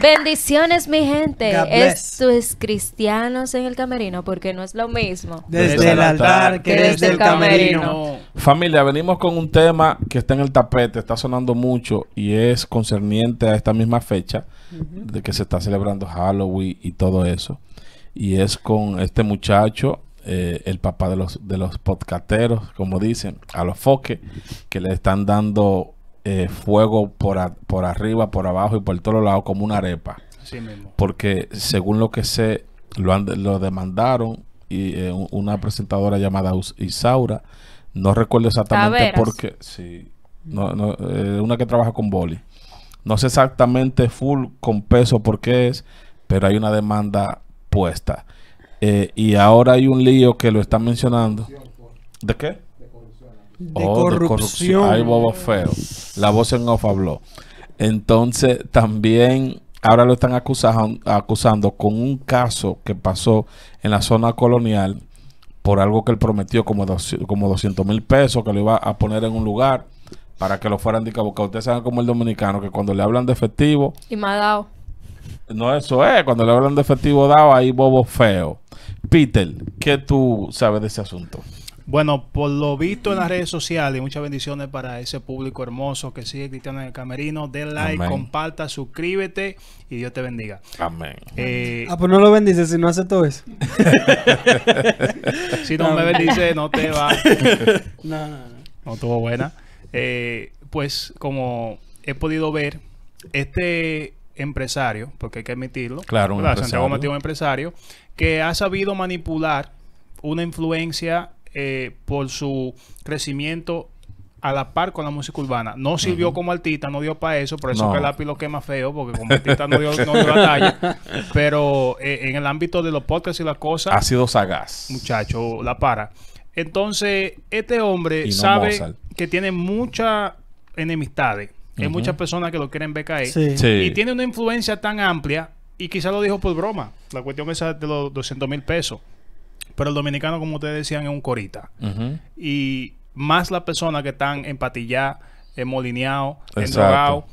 Bendiciones, mi gente. Esto es Cristianos en el Camerino, porque no es lo mismo. Desde, el altar que desde, el camerino. Familia, venimos con un tema que está en el tapete, está sonando mucho y es concerniente a esta misma fecha de que se está celebrando Halloween y todo eso. Y es con este muchacho, eh, el papá de los, de los podcasteros como dicen, a los foques, que le están dando eh, fuego por, por arriba, por abajo y por todos lados como una arepa. Porque según lo que sé, lo, lo demandaron y eh, una presentadora llamada Isaura, no recuerdo exactamente por qué, eh, una que trabaja con boli. No sé exactamente full con peso por qué es, pero hay una demanda puesta. y ahora hay un lío que lo están mencionando. ¿De qué? De oh, corrupción. Hay corrupción. feo. La voz en off habló. Entonces, también ahora lo están acusando, acusando con un caso que pasó en la zona colonial por algo que él prometió como, 200 mil pesos que lo iba a poner en un lugar para que lo fueran de que Ustedes saben como el dominicano que cuando le hablan de efectivo... Y me ha dado. No, eso es. Cuando le hablan de efectivo dado, ahí bobo feo. Peter, ¿qué tú sabes de ese asunto? Bueno, por lo visto en las redes sociales, muchas bendiciones para ese público hermoso que sigue Cristiano en el Camerino. Den like, comparta, suscríbete y Dios te bendiga. Amén. Eh, ah, pues no lo bendices si no hace todo eso. si no, me bendices, no te va. no, no, no. No estuvo buena. Eh, pues como he podido ver, este empresario, porque hay que admitirlo, claro, un Santiago un empresario, que ha sabido manipular una influencia eh, por su crecimiento a la par con la música urbana. No sirvió como artista, no dio para eso, por eso que el lápiz lo quema feo, porque como artista no dio, no la Pero eh, en el ámbito de los podcasts y las cosas. Ha sido sagaz. Muchacho, la para. Entonces, este hombre sabe que tiene muchas enemistades. Hay muchas personas que lo quieren ver caer. Y tiene una influencia tan amplia, y quizá lo dijo por broma, la cuestión esa de los 200 mil pesos. Pero el dominicano, como ustedes decían, es un corita. Y más las personas que están en patillá, en molineado,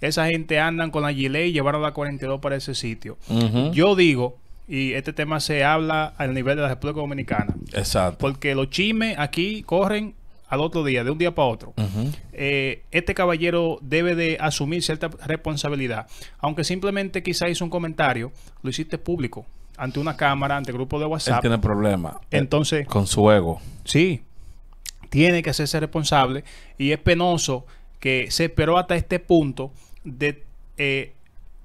esa gente andan con la gilet y llevaron la 42 para ese sitio. Yo digo, y este tema se habla al nivel de la República Dominicana. Exacto. Porque los chimes aquí corren al otro día, de un día para otro. Eh, este caballero debe de asumir cierta responsabilidad. Aunque simplemente quizás hizo un comentario, lo hiciste público ante una cámara, ante grupo de WhatsApp. Él tiene problemas. Eh, entonces. Con su ego. Sí. Tiene que hacerse responsable. Y es penoso que se esperó hasta este punto de eh,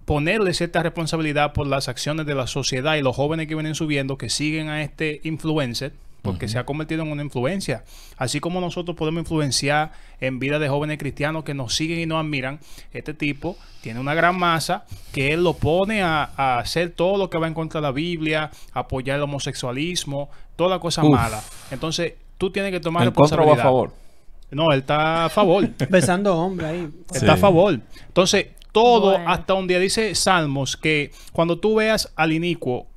ponerle cierta responsabilidad por las acciones de la sociedad y los jóvenes que vienen subiendo, que siguen a este influencer porque se ha convertido en una influencia. Así como nosotros podemos influenciar en vida de jóvenes cristianos que nos siguen y nos admiran, este tipo tiene una gran masa que él lo pone a, hacer todo lo que va en contra de la Biblia, apoyar el homosexualismo, toda cosa mala. Entonces, tú tienes que tomar responsabilidad. a favor? No, él está a favor. Besando hombre ahí. Está a favor. Entonces, todo hasta un día dice Salmos que cuando tú veas al inicuo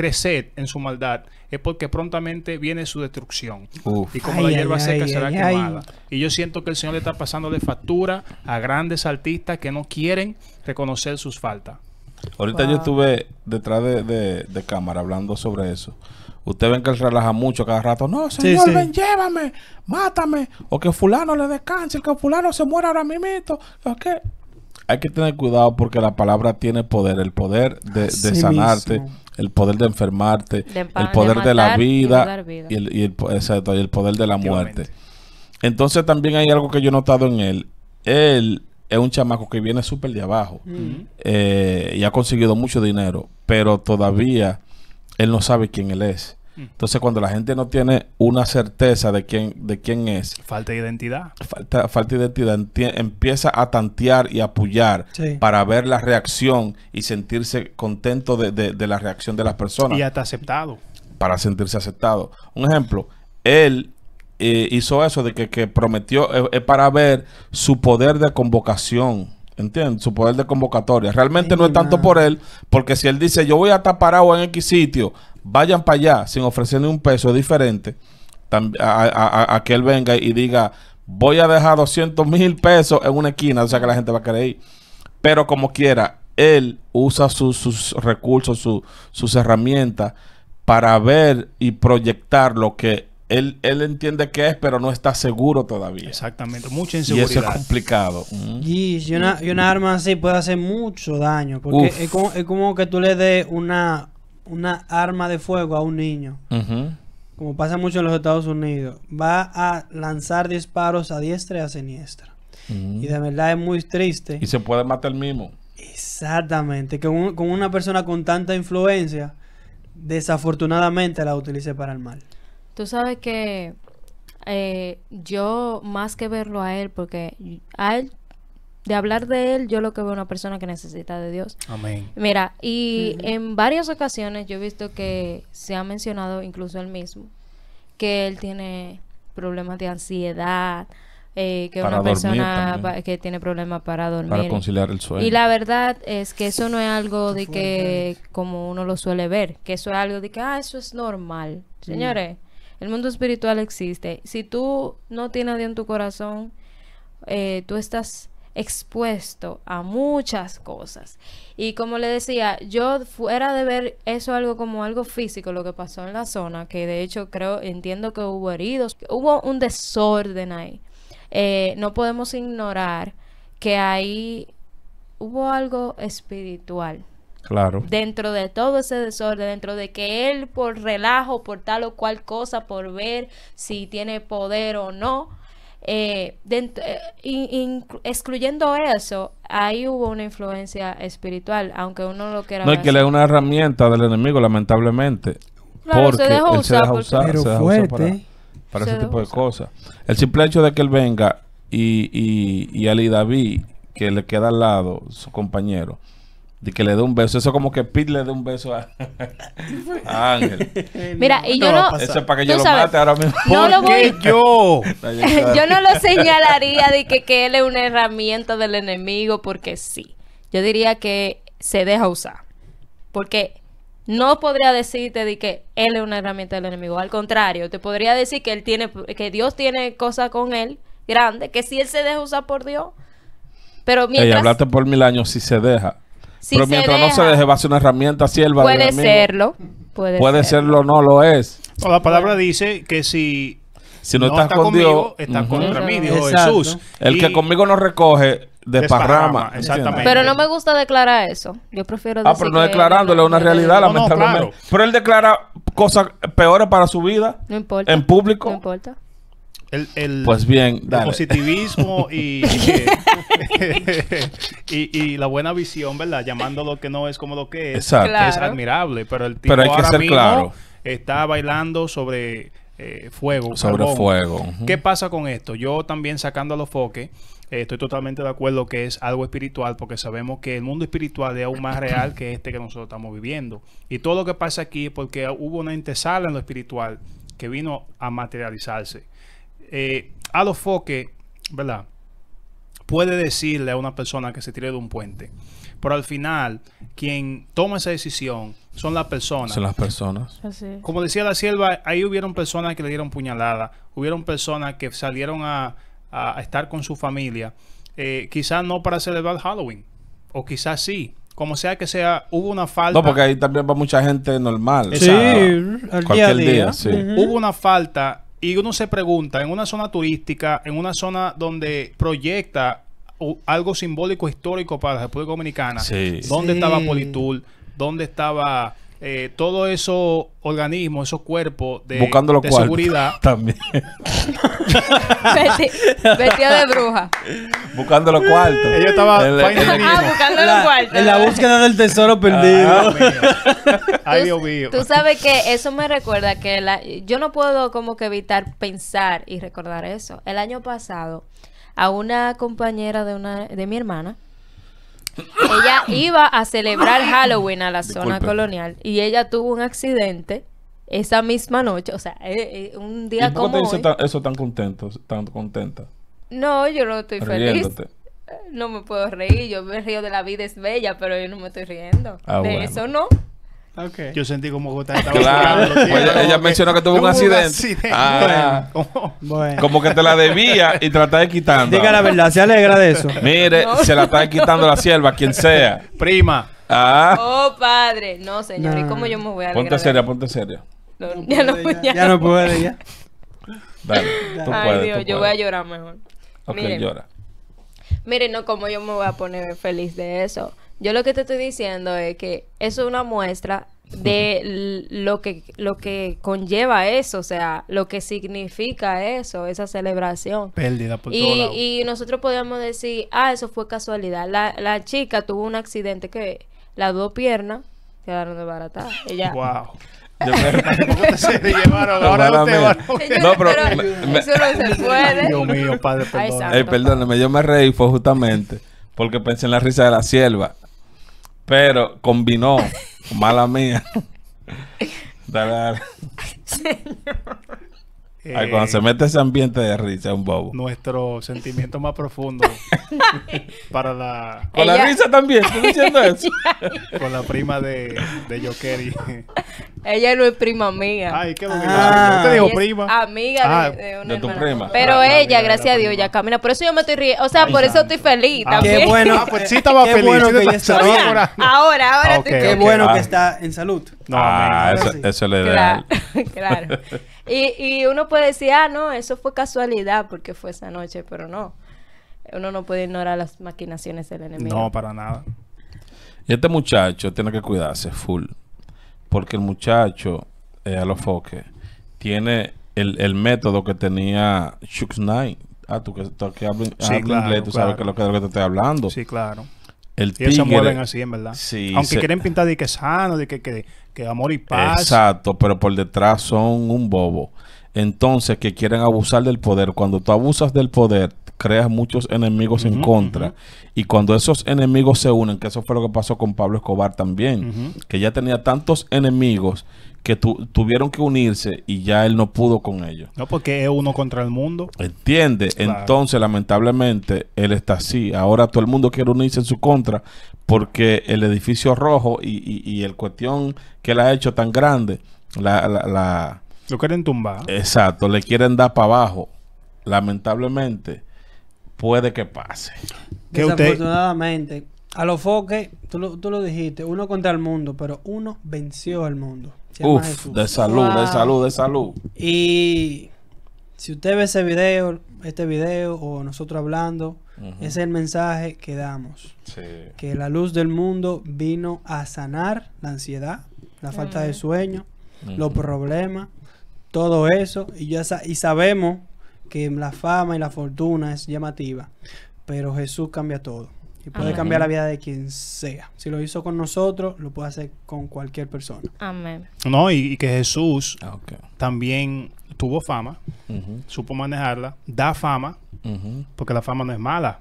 crecer en su maldad, es porque prontamente viene su destrucción. Y como la hierba seca será quemada. Y yo siento que el Señor le está pasando de factura a grandes artistas que no quieren reconocer sus faltas. Ahorita yo estuve detrás de, cámara hablando sobre eso. Usted ven que él relaja mucho cada rato. No, señor, ven, llévame, mátame. O que fulano le descanse, el que fulano se muera ahora mismo. O hay que tener cuidado porque la palabra tiene poder, el poder de, sanarte, el poder de enfermarte, el poder de, la vida, y, el, poder de la muerte. Entonces también hay algo que yo he notado en él. Él es un chamaco que viene súper de abajo mm. eh, y ha conseguido mucho dinero, pero todavía él no sabe quién él es. Mm. Entonces, cuando la gente no tiene una certeza de quién, de quién es. Falta de identidad. Falta, falta de identidad. Empieza a tantear y apoyar para ver la reacción y sentirse contento de, la reacción de las personas. Y hasta aceptado. Para sentirse aceptado. Un ejemplo, él eh, hizo eso de que, que prometió eh, Es para ver su poder de convocación. ¿Entiendes? Su poder de convocatoria. Realmente no es tanto por él, porque si él dice yo voy a estar parado en X sitio vayan para allá sin ofrecerle un peso diferente a, que él venga y diga, voy a dejar 200 mil pesos en una esquina, o sea que la gente va a querer Pero como quiera, él usa sus recursos, sus herramientas para ver y proyectar lo que él, él, entiende que es, pero no está seguro todavía. Exactamente, mucha inseguridad. Y eso es complicado. y, una, y, arma así puede hacer mucho daño, porque es como, que tú le des una, una arma de fuego a un niño, como pasa mucho en los Estados Unidos, va a lanzar disparos a diestra y a siniestra. Y de verdad es muy triste. Y se puede matar el mismo. Exactamente, que con una persona con tanta influencia, desafortunadamente la utilice para el mal. Tú sabes que eh, yo más que verlo a él, porque a él de hablar de Él, yo lo que veo es una persona que necesita de Dios. Amén. Mira, y en varias ocasiones yo he visto que se ha mencionado, incluso él mismo, que Él tiene problemas de ansiedad, eh, que una persona que tiene problemas para dormir. Para conciliar el sueño. Y la verdad es que eso no es algo de que, como uno lo suele ver, que eso es algo de que, ah, eso es normal. Señores, el mundo espiritual existe. Si tú no tienes a Dios en tu corazón, eh, tú estás expuesto a muchas cosas. Y como le decía, yo fuera de ver eso algo como algo físico, lo que pasó en la zona, que de hecho creo, entiendo que hubo heridos, hubo un desorden ahí. Eh, no podemos ignorar que ahí hubo algo espiritual. Claro. Dentro de todo ese desorden, dentro de que él por relajo, por tal o cual cosa, por ver si tiene poder o no, eh, dentro, eh, excluyendo eso, ahí hubo una influencia espiritual, aunque uno lo quiera No, es que le es una herramienta del enemigo, lamentablemente. porque se deja él se deja usar, para, ese tipo de cosas. El simple hecho de que él venga y, y, y Ali David, que le queda al lado, su compañero, de que le dé un beso. Eso como que Pete le dé un beso a, Ángel. Mira, y yo no... Eso es para que yo lo mate ahora mismo. No lo voy... yo? yo no lo señalaría de que, que él es una herramienta del enemigo porque sí. Yo diría que se deja usar. Porque no podría decirte de que él es una herramienta del enemigo. Al contrario, te podría decir que él tiene, que Dios tiene cosas con él grandes, que si él se deja usar por Dios. Pero mientras. por mil años si se deja. Pero mientras no se deje, va a ser una herramienta sierva. Puede serlo. Puede, serlo. no lo es. la palabra dice que si, si no, estás está conmigo, Dios, Jesús. El que conmigo no recoge, desparrama. Exactamente. Pero no me gusta declarar eso. Yo prefiero decir Ah, pero no declarándole, una realidad, lamentablemente. Pero él declara cosas peores para su vida. En público. No importa. El, el, pues bien, positivismo y, y, la buena visión, ¿verdad? Llamando lo que no es como lo que es, es admirable, pero el tipo claro. está bailando sobre eh, fuego. Sobre fuego. ¿Qué pasa con esto? Yo también sacando los foques, eh, estoy totalmente de acuerdo que es algo espiritual porque sabemos que el mundo espiritual es aún más real que este que nosotros estamos viviendo. Y todo lo que pasa aquí es porque hubo una entesala en lo espiritual que vino a materializarse eh, a los foques, ¿verdad? Puede decirle a una persona que se tire de un puente. Pero al final, quien toma esa decisión son las personas. Son las personas. Como decía la sierva, ahí hubieron personas que le dieron puñalada, hubieron personas que salieron a, estar con su familia, eh, quizás no para celebrar Halloween, o quizás sí, como sea que sea, hubo una falta. No, porque ahí también va mucha gente normal. Sí, cualquier día. Hubo una falta y uno se pregunta, en una zona turística, en una zona donde proyecta algo simbólico histórico para la República Dominicana, ¿dónde estaba Politul? ¿Dónde estaba eh, todos esos organismos, esos cuerpos de, Buscando los seguridad. También. Vestido de bruja. Buscando los cuartos. Ella estaba ah, buscando los En la búsqueda del tesoro perdido. Ah, tú sabes que eso me recuerda que la, yo no puedo como que evitar pensar y recordar eso. El año pasado, a una compañera de, una, de mi hermana, ella iba a celebrar Halloween a la zona colonial y ella tuvo un accidente esa misma noche, o sea, eh, eh, un día como te dice eso tan contento, tan contenta? No, yo no estoy feliz. No me puedo reír, yo me río de la vida es bella, pero yo no me estoy riendo. Ah, de eso no. Yo sentí como gota estaba pues ella, mencionó que tuvo un accidente. Ah. Como que te la debía y te la estaba quitando. Diga la verdad, se alegra de eso. Mire, se la está quitando la sierva, quien sea. Prima. Ah. Oh, padre. No, señor. ¿Y cómo yo me voy a alegrar? Ponte seria, ponte seria. ya, no, puedo ya, no Dale, Ay, Dios, yo voy a llorar mejor. mire llora. mire no, como yo me voy a poner feliz de eso. Yo lo que te estoy diciendo es que eso es una muestra de lo que, lo que conlleva eso, o sea, lo que significa eso, esa celebración. Pérdida por y, y nosotros podíamos decir, ah, eso fue casualidad. La, la chica tuvo un accidente que las dos piernas quedaron desbaratadas. Ella... ¡Wow! Yo me se llevaron? Ahora no No, pero... eso no se puede. Dios mío, padre, perdón. Ay, eh, yo me reí, fue justamente porque pensé en la risa de la sierva. Pero combinó, mala mía. Eh, Ay, cuando se mete ese ambiente de risa, un bobo. Nuestro sentimiento más profundo para la. Con la risa también, estoy diciendo eso? Con la prima de, de Jokeri. Ella no es prima mía. Ay, qué bonito. Ah. te digo prima. Amiga de, ah, una tu prima. Pero ah, ella, gracias a Dios, ya camina. Por eso yo me estoy riendo. O sea, por eso estoy feliz también. Qué bueno. pues sí estaba qué feliz. Bueno que está ahora, ahora. Okay, estoy... Qué bueno que está en salud. ah, eso, eso, le da. claro. Y, uno puede decir, ah, no, eso fue casualidad porque fue esa noche, pero no. Uno no puede ignorar las maquinaciones del enemigo. No, para nada. Y este muchacho tiene que cuidarse full. Porque el muchacho, eh, a los foques, tiene el, método que tenía Shuxnay. Knight. Ah, tú que, hablas inglés, tú sabes que lo que, te estoy hablando. Sí, claro. El y ellos se así, en verdad. Aunque quieren pintar de que sano, de que que amor y paz. Exacto, pero por detrás son un bobo. Entonces, que quieren abusar del poder. Cuando tú abusas del poder, creas muchos enemigos en contra. Y cuando esos enemigos se unen, que eso fue lo que pasó con Pablo Escobar también, que ya tenía tantos enemigos que tu, tuvieron que unirse y ya él no pudo con ellos. No, porque es uno contra el mundo. Entiende. Entonces, lamentablemente, él está así. Ahora todo el mundo quiere unirse en su contra porque el edificio rojo y, y, el cuestión que él ha hecho tan grande, la, la... Lo quieren tumbar. Exacto, le quieren dar para abajo. Lamentablemente, puede que pase. Desafortunadamente, a los foques, tú lo, dijiste, uno contra el mundo, pero uno venció al mundo. Uf, de salud, de salud, de salud. Y si usted ve ese video, este video o nosotros hablando, ese es el mensaje que damos. Que la luz del mundo vino a sanar la ansiedad, la falta de sueño, los problemas, todo eso. Y, ya y sabemos que la fama y la fortuna es llamativa, pero Jesús cambia todo. Y puede cambiar la vida de quien sea. Si lo hizo con nosotros, lo puede hacer con cualquier persona. Amén. No, y, que Jesús ah, también tuvo fama, supo manejarla, da fama, porque la fama no es mala.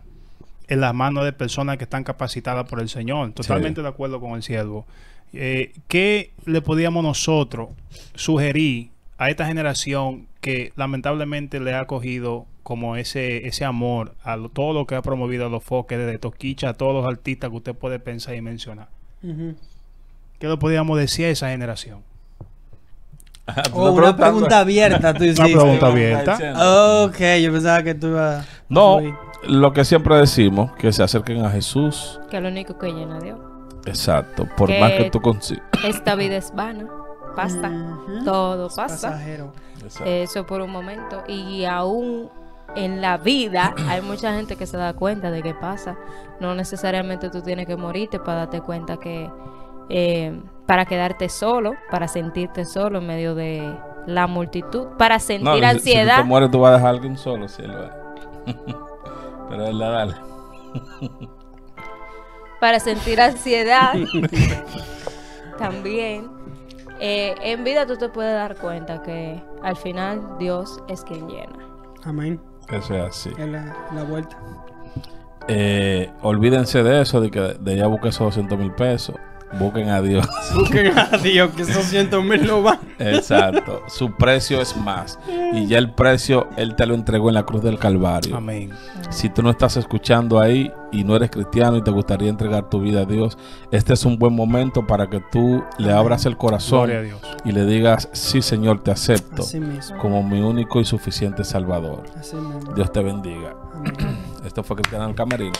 En las manos de personas que están capacitadas por el Señor. Totalmente de acuerdo con el siervo. Eh, ¿Qué le podíamos nosotros sugerir a esta generación que lamentablemente le ha cogido como ese, ese amor a todo lo que ha promovido a los foques, desde Toquicha a todos los artistas que usted puede pensar y mencionar. ¿Qué le podríamos decir a esa generación? Ah, oh, una pues. pregunta abierta, tú Una pregunta abierta. Ok, yo pensaba que tú ibas. No, lo que siempre decimos, que se acerquen a Jesús. Que es lo único que llena Dios. Exacto, por más que tú consigas. Esta vida es vana pasa, todo pasa. Eso por un momento. Y aún en la vida hay mucha gente que se da cuenta de que pasa. No necesariamente tú tienes que morirte para darte cuenta que... Eh, para quedarte solo, para sentirte solo en medio de la multitud, para sentir ansiedad. Si, te mueres tú vas a dejar a alguien solo, Pero la dale. para sentir ansiedad también eh, en vida tú te puedes dar cuenta que al final Dios es quien llena. Amén. eso es así. la, vuelta. Eh, olvídense de eso, de que de ya busque esos 200 mil pesos. Busquen a Dios. Busquen a Dios, que esos cientos mil no van. Exacto. Su precio es más. Y ya el precio, Él te lo entregó en la cruz del Calvario. Amén. Si tú no estás escuchando ahí y no eres cristiano y te gustaría entregar tu vida a Dios, este es un buen momento para que tú le abras el corazón y le digas, sí Señor, te acepto como mi único y suficiente Salvador. Dios te bendiga. Esto fue Cristiano Camarín